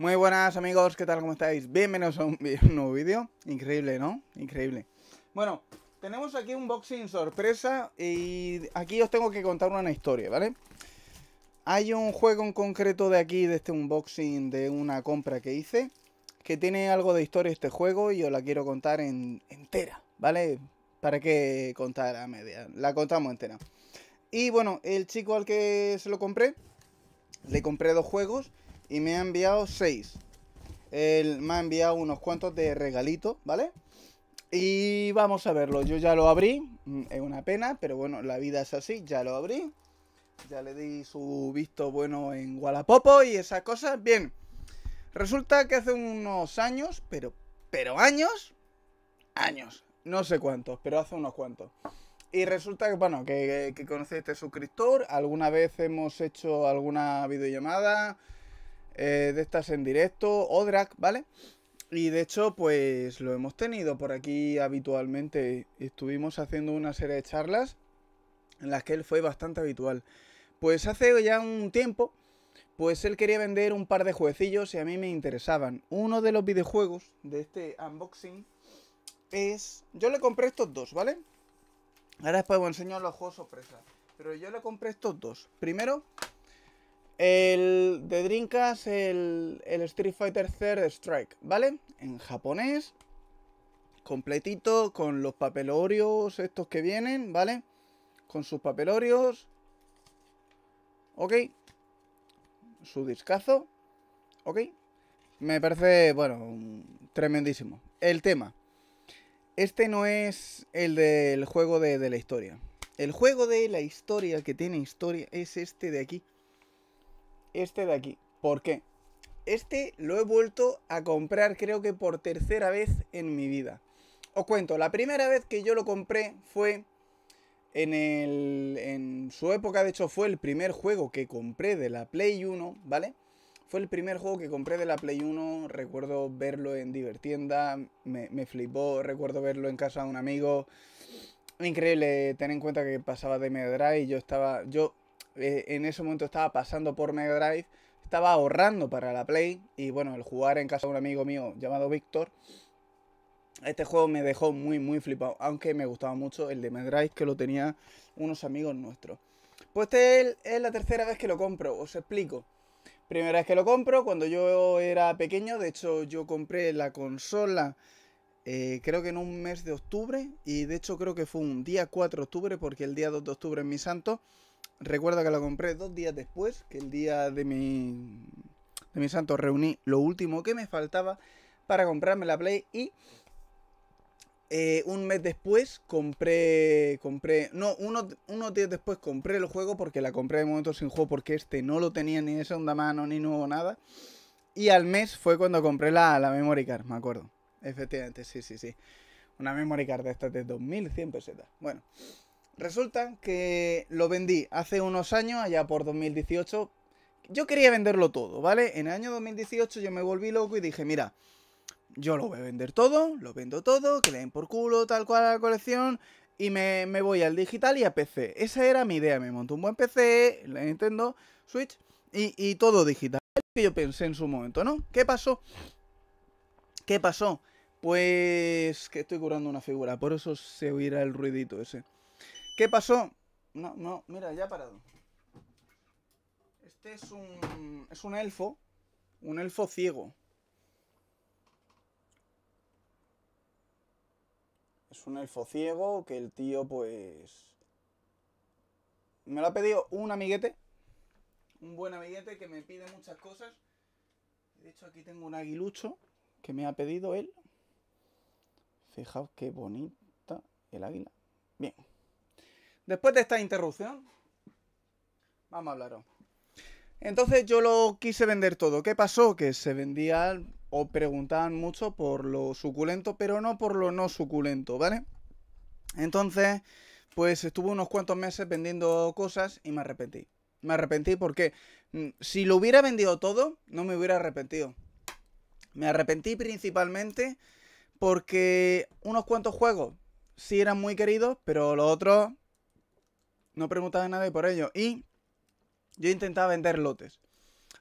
Muy buenas amigos, ¿qué tal? ¿Cómo estáis? Bienvenidos a un, nuevo vídeo. Increíble, ¿no? Increíble. Bueno, tenemos aquí un boxing sorpresa y aquí os tengo que contar una historia, ¿vale? Hay un juego en concreto de aquí, de este unboxing, de una compra que hice, que tiene algo de historia este juego y os la quiero contar en, entera, ¿vale? ¿Para qué contar a media? La contamos entera. Y bueno, el chico al que se lo compré, le compré dos juegos y me ha enviado 6. Él me ha enviado unos cuantos de regalito ¿vale? Y vamos a verlo. Yo ya lo abrí. Mm, es una pena, pero bueno, la vida es así. Ya lo abrí. Ya le di su visto bueno en Gualapopo y esas cosas. Bien. Resulta que hace unos años, pero, pero años, años, no sé cuántos, pero hace unos cuantos. Y resulta que, bueno, que, que, este suscriptor. Alguna vez hemos hecho alguna videollamada. Eh, de estas en directo, Odrak, ¿vale? Y de hecho, pues lo hemos tenido por aquí habitualmente. Estuvimos haciendo una serie de charlas en las que él fue bastante habitual. Pues hace ya un tiempo, pues él quería vender un par de jueguecillos y a mí me interesaban. Uno de los videojuegos de este unboxing es... Yo le compré estos dos, ¿vale? Ahora después os enseñar los juegos sorpresa. Pero yo le compré estos dos. Primero, el de Drinkas, el, el Street Fighter III Strike, ¿vale? En japonés, completito, con los papelorios estos que vienen, ¿vale? Con sus papelorios. Ok. Su discazo. Ok. Me parece, bueno, tremendísimo. El tema. Este no es el del juego de la historia. El juego de la historia que tiene historia es este de aquí este de aquí. ¿Por qué? Este lo he vuelto a comprar creo que por tercera vez en mi vida. Os cuento, la primera vez que yo lo compré fue en, en su época, de hecho fue el primer juego que compré de la Play 1, ¿vale? Fue el primer juego que compré de la Play 1, recuerdo verlo en Divertienda, me, flipó, recuerdo verlo en casa de un amigo. Increíble, tener en cuenta que pasaba de Mega Drive, yo estaba, yo eh, en ese momento estaba pasando por Mega Drive, estaba ahorrando para la Play y bueno, el jugar en casa de un amigo mío llamado Víctor, este juego me dejó muy, muy flipado, aunque me gustaba mucho el de Mega Drive que lo tenía unos amigos nuestros. Pues esta es la tercera vez que lo compro, os explico. Primera vez que lo compro, cuando yo era pequeño, de hecho yo compré la consola eh, creo que en un mes de octubre y de hecho creo que fue un día 4 de octubre porque el día 2 de octubre es mi santo Recuerda que la compré dos días después, que el día de mi, de mi santo reuní lo último que me faltaba para comprarme la Play y eh, un mes después compré, compré, no, unos, días después compré el juego porque la compré de momento sin juego porque este no lo tenía ni de segunda mano ni nuevo nada. Y al mes fue cuando compré la, la memory card, me acuerdo. Efectivamente, sí, sí, sí. Una memory card de estas de 2100 pesetas. Bueno. Resulta que lo vendí hace unos años, allá por 2018. Yo quería venderlo todo, ¿vale? En el año 2018 yo me volví loco y dije, mira, yo lo voy a vender todo, lo vendo todo, que le den por culo tal cual a la colección y me, voy al digital y a PC. Esa era mi idea, me monto un buen PC, la Nintendo Switch y, todo digital. Que yo pensé en su momento, ¿no? ¿Qué pasó? ¿Qué pasó? Pues que estoy curando una figura, por eso se oirá el ruidito ese. ¿Qué pasó? No, no, mira, ya ha parado. Este es un, es un elfo, un elfo ciego. Es un elfo ciego que el tío, pues... Me lo ha pedido un amiguete. Un buen amiguete que me pide muchas cosas. De hecho, aquí tengo un aguilucho que me ha pedido él. Fijaos qué bonita el águila. Bien. Después de esta interrupción, vamos a hablaros. Entonces yo lo quise vender todo. ¿Qué pasó? Que se vendían o preguntaban mucho por lo suculento, pero no por lo no suculento, ¿vale? Entonces, pues estuve unos cuantos meses vendiendo cosas y me arrepentí. Me arrepentí porque mm, si lo hubiera vendido todo, no me hubiera arrepentido. Me arrepentí principalmente porque unos cuantos juegos sí eran muy queridos, pero los otros no preguntaba a nadie por ello. Y yo intentaba vender lotes.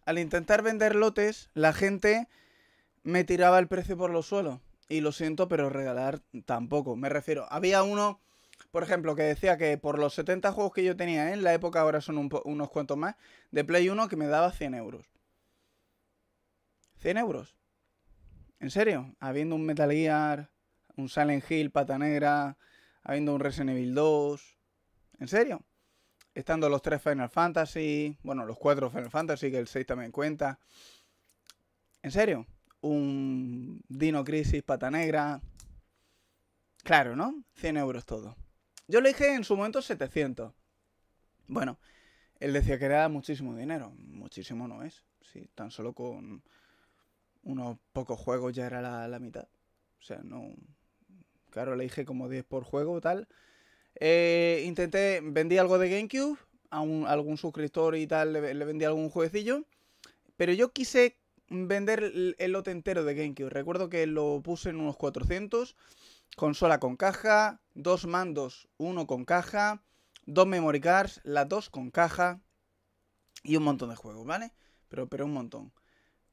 Al intentar vender lotes, la gente me tiraba el precio por los suelos. Y lo siento, pero regalar tampoco. Me refiero, había uno, por ejemplo, que decía que por los 70 juegos que yo tenía en la época, ahora son unos cuantos más, de Play 1 que me daba 100 euros. 100 euros. ¿En serio? Habiendo un Metal Gear, un Silent Hill, Pata Negra, habiendo un Resident Evil 2, en serio. Estando los tres Final Fantasy, bueno, los cuatro Final Fantasy, que el 6 también cuenta. En serio. Un Dino Crisis pata negra. Claro, ¿no? 100 euros todo. Yo le dije en su momento 700. Bueno, él decía que era muchísimo dinero. Muchísimo no es. sí, tan solo con unos pocos juegos ya era la, mitad. O sea, no. Claro, le dije como 10 por juego tal. Eh, intenté, vendí algo de GameCube, a, algún suscriptor y tal, le, vendí algún jueguecillo, pero yo quise vender el, lote entero de GameCube. Recuerdo que lo puse en unos 400, consola con caja, dos mandos, uno con caja, dos memory cards, las dos con caja y un montón de juegos, ¿vale? Pero, pero un montón.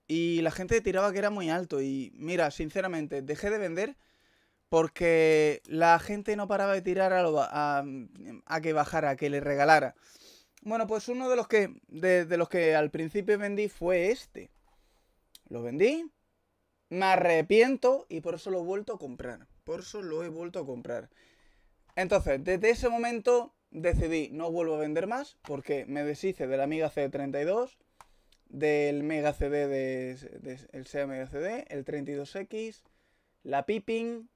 Y la gente tiraba que era muy alto y mira, sinceramente, dejé de vender porque la gente no paraba de tirar mm, a, que bajara, a que le regalara. Bueno, pues uno de los que de, los que al principio vendí fue este. Lo vendí, me arrepiento y por eso lo he vuelto a comprar. Por eso lo he vuelto a comprar. Entonces, desde ese momento decidí no vuelvo a vender más porque me deshice de la Amiga C32, del Mega CD de, de, el SEA Mega CD, el 32X, la Pippin,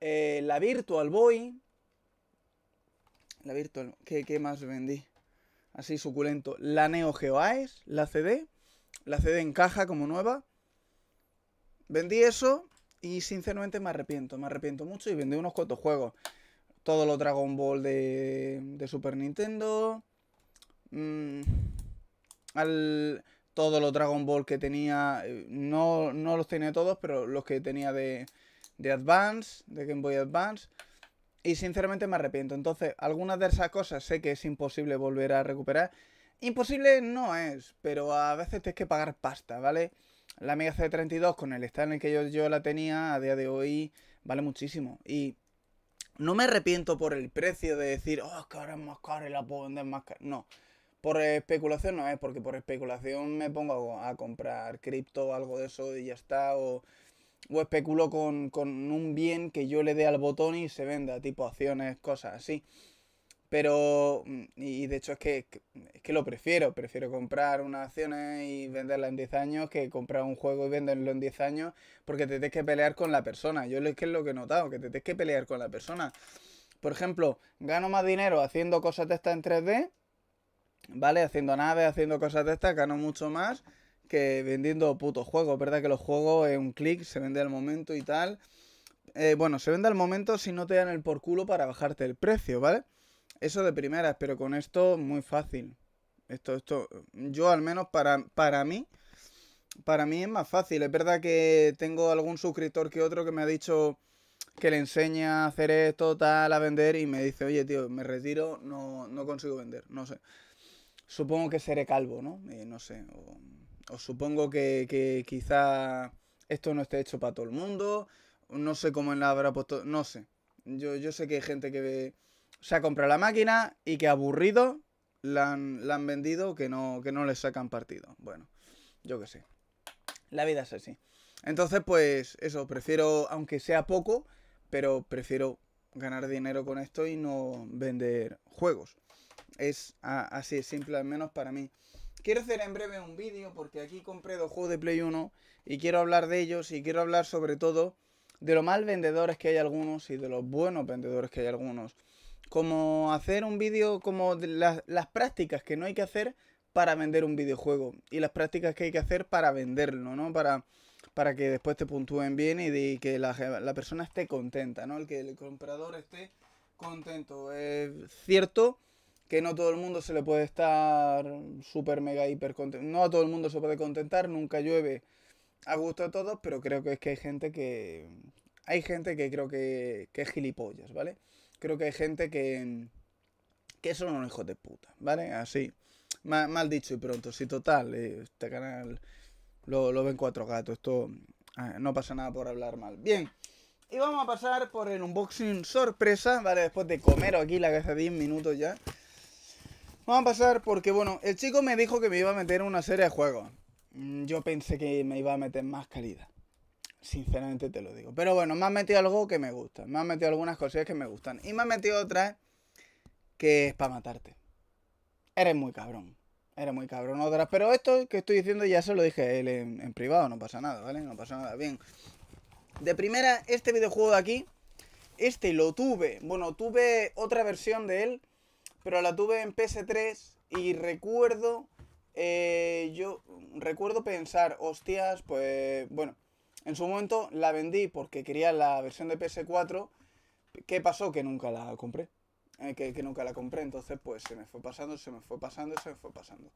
eh, la Virtual Boy. La Virtual... ¿Qué, ¿Qué más vendí? Así suculento. La Neo Geo Aes, la CD. La CD en caja como nueva. Vendí eso y sinceramente me arrepiento. Me arrepiento mucho y vendí unos cuantos juegos. Todo lo Dragon Ball de, de Super Nintendo. Todos mm, al, todo los Dragon Ball que tenía. Eh, no, no los tenía todos, pero los que tenía de, de Advance, de Game Boy Advance. Y sinceramente me arrepiento. Entonces, algunas de esas cosas sé que es imposible volver a recuperar. Imposible no es, pero a veces tienes que pagar pasta, ¿vale? La Mega C32 con el estado en el que yo, yo la tenía a día de hoy vale muchísimo. Y no me arrepiento por el precio de decir, oh, es que ahora es más caro y la puedo vender más caro! No. Por especulación no es, porque por especulación me pongo a comprar cripto o algo de eso y ya está. O o especulo con, un bien que yo le dé al botón y se venda, tipo acciones, cosas así. Pero, mm, y de hecho es que, es que lo prefiero, prefiero comprar unas acciones y venderlas en 10 años que comprar un juego y venderlo en 10 años porque te tienes que pelear con la persona. Yo es que es lo que he notado, que te tienes que pelear con la persona. Por ejemplo, gano más dinero haciendo cosas de estas en 3D, ¿vale? Haciendo naves, haciendo cosas de estas, gano mucho más que vendiendo putos juegos. verdad que los juegos es un clic se vende al momento y tal. Eh, bueno, se vende al momento si no te dan el por culo para bajarte el precio, ¿vale? Eso de primeras, pero con esto muy fácil. Esto, esto, yo al menos para, para mí, para mí es más fácil. Es verdad que tengo algún suscriptor que otro que me ha dicho que le enseña a hacer esto, tal, a vender y me dice, oye, tío, me retiro, no, consigo vender, no sé. Supongo que seré calvo, ¿no? Eh, no sé. O os supongo que, quizá esto no esté hecho para todo el mundo. No sé cómo la habrá puesto. No sé. Yo, yo sé que hay gente que se ha comprado la máquina y que aburrido la han, vendido que no, que no le sacan partido. Bueno, yo qué sé. La vida es así. Entonces, pues eso, prefiero, aunque sea poco, pero prefiero ganar dinero con esto y no vender juegos. Es así, simple, al menos para mí. Quiero hacer en breve un vídeo porque aquí compré dos juegos de Play 1 y quiero hablar de ellos y quiero hablar sobre todo de lo mal vendedores que hay algunos y de los buenos vendedores que hay algunos. Como hacer un vídeo como las, prácticas que no hay que hacer para vender un videojuego y las prácticas que hay que hacer para venderlo, ¿no? Para, para que después te puntúen bien y de, que la, persona esté contenta, ¿no? El que el comprador esté contento. Es cierto que no todo el mundo se le puede estar súper, mega, hiper contento. No a todo el mundo se puede contentar, nunca llueve a gusto de todos, pero creo que es que hay gente que... Hay gente que creo que, que es gilipollas, ¿vale? Creo que hay gente que... Que son unos hijos de puta, ¿vale? Así. Mal, dicho y pronto. Si sí, total, eh, este canal lo, lo ven cuatro gatos. Esto ah, no pasa nada por hablar mal. Bien. Y vamos a pasar por el unboxing sorpresa, ¿vale? Después de comer aquí la que hace 10 minutos ya. Vamos a pasar porque, bueno, el chico me dijo que me iba a meter en una serie de juegos. Mm, yo pensé que me iba a meter más calidad. Sinceramente te lo digo. Pero bueno, me ha metido algo que me gusta. Me ha metido algunas cosillas que me gustan. Y me ha metido otras que es para matarte. Eres muy cabrón. Eres muy cabrón otras. Pero esto que estoy diciendo ya se lo dije él en privado. No pasa nada, ¿vale? No pasa nada. Bien. De primera, este videojuego de aquí. Este lo tuve. Bueno, tuve otra versión de él pero la tuve en PS3 y recuerdo, eh, yo recuerdo pensar, hostias, pues bueno, en su momento la vendí porque quería la versión de PS4. ¿Qué pasó? Que nunca la compré. Eh, que, nunca la compré, entonces pues se me fue pasando, se me fue pasando, se me fue pasando.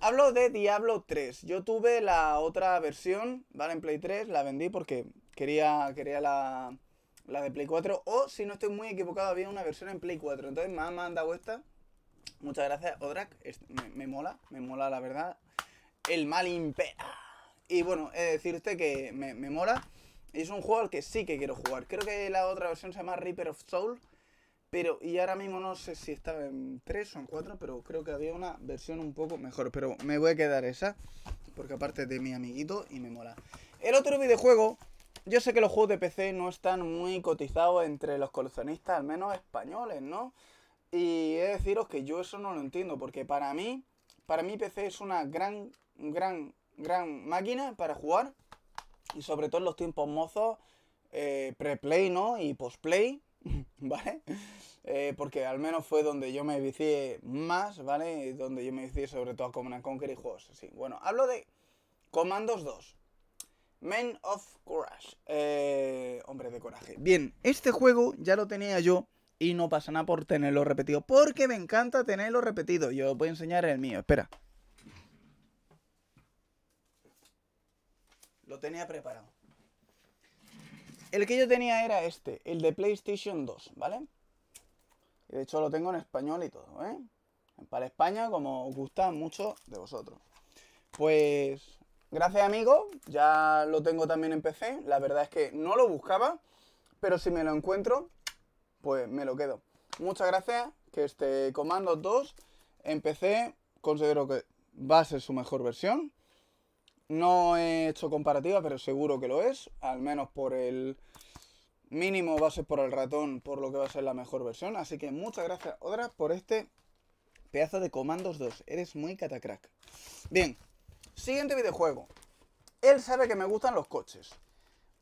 Hablo de Diablo 3. Yo tuve la otra versión, ¿vale? En Play 3, la vendí porque quería, quería la, la de Play 4. O si no estoy muy equivocado, había una versión en Play 4. Entonces me han mandado esta. Muchas gracias, Odrak. Me, mola, me mola la verdad. El mal impera. Y bueno, he de decirte este que me, me mola. es un juego al que sí que quiero jugar. Creo que la otra versión se llama Reaper of Soul. Pero, y ahora mismo no sé si estaba en 3 o en 4, pero creo que había una versión un poco mejor. Pero me voy a quedar esa, porque aparte de mi amiguito y me mola. El otro videojuego yo sé que los juegos de PC no están muy cotizados entre los coleccionistas, al menos españoles, ¿no? Y he de deciros que yo eso no lo entiendo, porque para mí, para mí PC es una gran, gran, gran máquina para jugar. Y sobre todo en los tiempos mozos, eh, pre-play, ¿no? Y post-play, ¿vale? Eh, porque al menos fue donde yo me vicié más, ¿vale? Donde yo me vicié sobre todo a Command Conquer y juegos así. Bueno, hablo de Commandos 2. Men of Courage. Eh, hombre de coraje. Bien, este juego ya lo tenía yo y no pasa nada por tenerlo repetido. Porque me encanta tenerlo repetido. Yo os voy a enseñar el mío, espera. Lo tenía preparado. El que yo tenía era este, el de PlayStation 2, ¿vale? Y de hecho lo tengo en español y todo, ¿eh? Para España, como os gusta mucho de vosotros. Pues Gracias amigo, ya lo tengo también en PC, la verdad es que no lo buscaba, pero si me lo encuentro, pues me lo quedo. Muchas gracias, que este Comando 2 en PC considero que va a ser su mejor versión. No he hecho comparativa, pero seguro que lo es, al menos por el mínimo va a ser por el ratón, por lo que va a ser la mejor versión. Así que muchas gracias, Odra, por este pedazo de Comandos 2. Eres muy catacrack. Bien, Siguiente videojuego. Él sabe que me gustan los coches.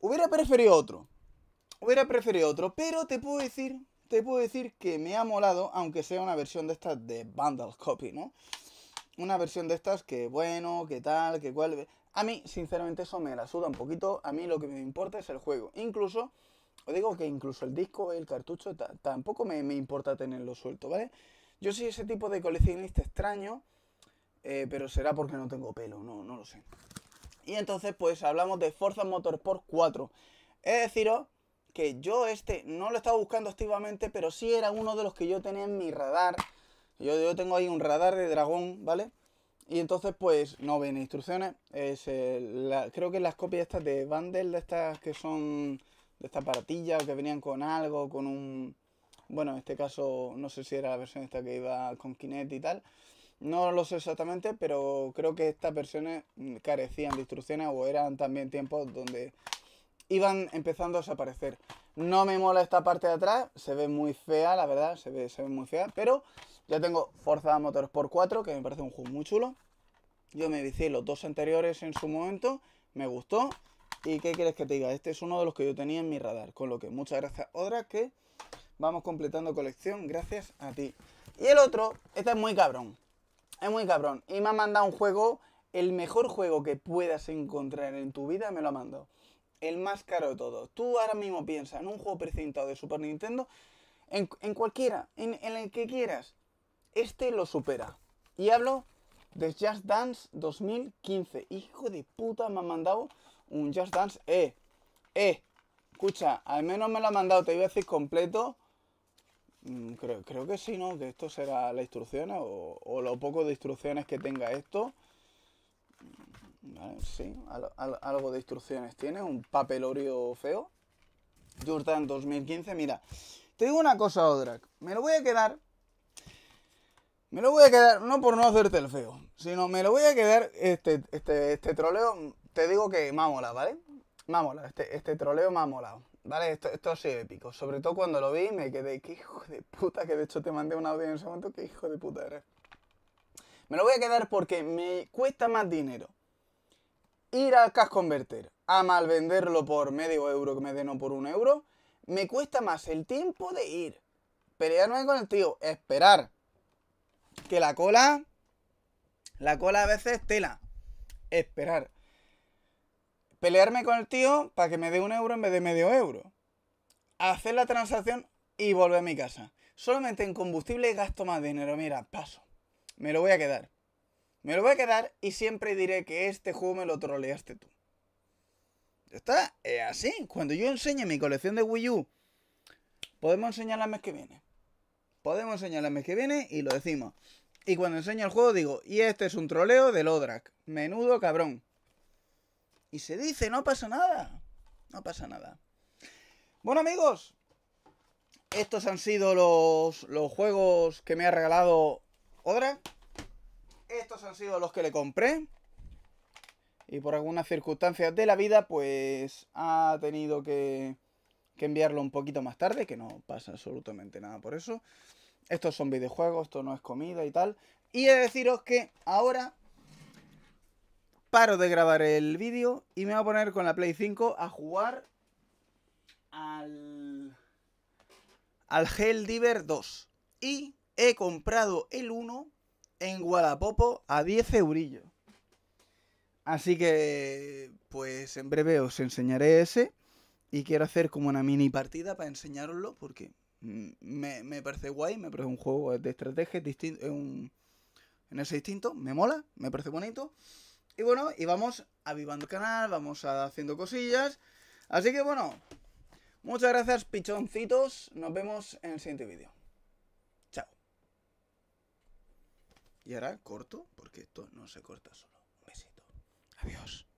Hubiera preferido otro. Hubiera preferido otro, pero te puedo decir, te puedo decir que me ha molado, aunque sea una versión de estas de Bundle Copy, ¿no? Una versión de estas que bueno, que tal, que cual. A mí, sinceramente, eso me la suda un poquito. A mí lo que me importa es el juego. Incluso, os digo que incluso el disco, el cartucho, tampoco me, me importa tenerlo suelto, ¿vale? Yo soy ese tipo de coleccionista extraño eh, pero será porque no tengo pelo, no, no lo sé. Y entonces pues hablamos de Forza Motorsport 4. Es de deciros que yo este no lo estaba buscando activamente, pero sí era uno de los que yo tenía en mi radar. Yo, tengo ahí un radar de dragón, ¿vale? Y entonces pues no ven instrucciones. Es, eh, creo que las copias estas de Bundle, de estas que son de esta partillas o que venían con algo, con un... Bueno, en este caso no sé si era la versión esta que iba con Kinet y tal. No lo sé exactamente, pero creo que estas versiones mm, carecían de instrucciones o eran también tiempos donde iban empezando a desaparecer. No me mola esta parte de atrás, se ve muy fea, la verdad, se ve, se ve muy fea, pero ya tengo Forza por 4, que me parece un juego muy chulo. Yo me hice los dos anteriores en su momento, me gustó. ¿Y qué quieres que te diga? Este es uno de los que yo tenía en mi radar, con lo que muchas gracias, Odra, que vamos completando colección gracias a ti. Y el otro, este es muy cabrón es muy cabrón. Y me ha mandado un juego, el mejor juego que puedas encontrar en tu vida, me lo ha mandado. El más caro de todos. Tú ahora mismo piensas en un juego precintado de Super Nintendo, en, cualquiera, en, el que quieras. Este lo supera. Y hablo de Just Dance 2015. Hijo de puta, me ha mandado un Just Dance. Eh, eh, escucha, al menos me lo ha mandado, te iba a decir completo. Mm, creo, que sí, ¿no? Que esto será la instrucción o, lo poco de instrucciones que tenga esto. Mm, sí, algo de instrucciones tiene, un papelorio feo. Jordan 2015, mira. Te digo una cosa, Odrak. Me lo voy a quedar. Me lo voy a quedar, no por no hacerte el feo, sino me lo voy a quedar. Este, este, este troleo, te digo que me ha molado, ¿vale? Me ha molado, este, este troleo me ha molado. ¿Vale? Esto, esto ha sido épico. Sobre todo cuando lo vi me quedé, qué hijo de puta, que de hecho te mandé una audiencia en ese momento, qué hijo de puta eres. Me lo voy a quedar porque me cuesta más dinero ir al cash converter a mal venderlo por medio euro que me den por un euro. Me cuesta más el tiempo de ir, pelearme con el tío, esperar. Que la cola, la cola a veces tela. Esperar pelearme con el tío para que me dé un euro en vez de medio euro, hacer la transacción y volver a mi casa. Solamente en combustible gasto más dinero. Mira, paso. Me lo voy a quedar. Me lo voy a quedar y siempre diré que este juego me lo troleaste tú. Está Es así. Cuando yo enseñe mi colección de Wii U, podemos enseñarla el mes que viene. Podemos enseñarla el mes que viene y lo decimos. Y cuando enseño el juego digo, y este es un troleo de Lodrak. Menudo cabrón y se dice, no pasa nada. No pasa nada. Bueno amigos, estos han sido los, juegos que me ha regalado Odra. Estos han sido los que le compré. Y por algunas circunstancias de la vida, pues ha tenido que, que enviarlo un poquito más tarde, que no pasa absolutamente nada por eso. Estos son videojuegos, esto no es comida y tal. Y he de deciros que ahora paro de grabar el vídeo y me voy a poner con la Play 5 a jugar al, al Hell Diver 2. Y he comprado el 1 en Guadapopo a 10 eurillos. Así que, pues en breve os enseñaré ese. Y quiero hacer como una mini partida para enseñaroslo porque me, parece guay, me parece un juego de estrategia distinto, en, en ese distinto, me mola, me parece bonito. Y bueno, y vamos avivando el canal, vamos haciendo cosillas. Así que bueno, muchas gracias pichoncitos, nos vemos en el siguiente vídeo. Chao. Y ahora corto, porque esto no se corta solo. Un besito. Adiós.